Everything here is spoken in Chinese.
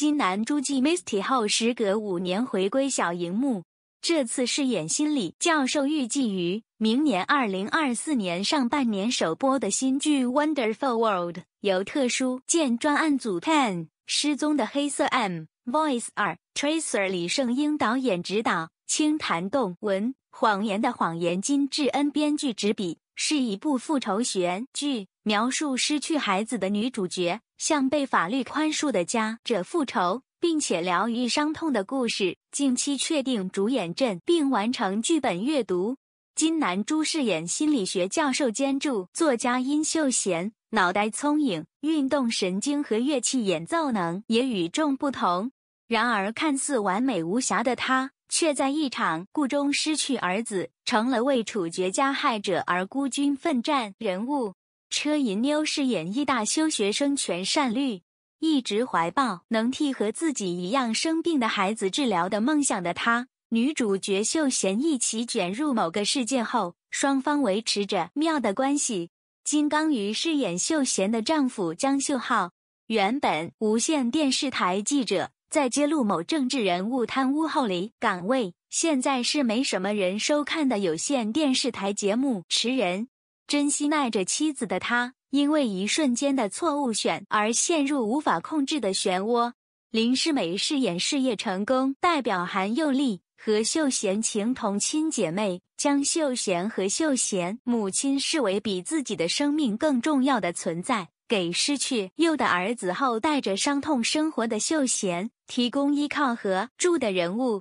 金南珠继《Misty》后，时隔五年回归小荧幕，这次饰演心理教授。预计于明年二零二四年上半年首播的新剧《Wonderful World》由特殊见专案组 Pen 失踪的黑色 M Voice 二 Tracer 李胜英导演执导，清潭洞文。谎言的谎言，金智恩编剧执笔，是一部复仇悬剧，描述失去孩子的女主角向被法律宽恕的家者复仇，并且疗愈伤痛的故事。近期确定主演阵并完成剧本阅读。金南珠饰演心理学教授兼著作家殷秀贤，脑袋聪颖，运动神经和乐器演奏能也与众不同。然而，看似完美无瑕的她。却在一场故中失去儿子，成了为处决加害者而孤军奋战人物。车银妞饰演一大休学生全善律，一直怀抱能替和自己一样生病的孩子治疗的梦想的她。女主角秀贤一起卷入某个事件后，双方维持着妙的关系。金刚鱼饰演秀贤的丈夫姜秀浩，原本无线电视台记者。在揭露某政治人物贪污后，离岗位。现在是没什么人收看的有线电视台节目。持人珍惜耐着妻子的他，因为一瞬间的错误选而陷入无法控制的漩涡。林诗美饰演事业成功代表韩幼丽，和秀贤情同亲姐妹，将秀贤和秀贤母亲视为比自己的生命更重要的存在。给失去幼的儿子后带着伤痛生活的秀贤提供依靠和住的人物。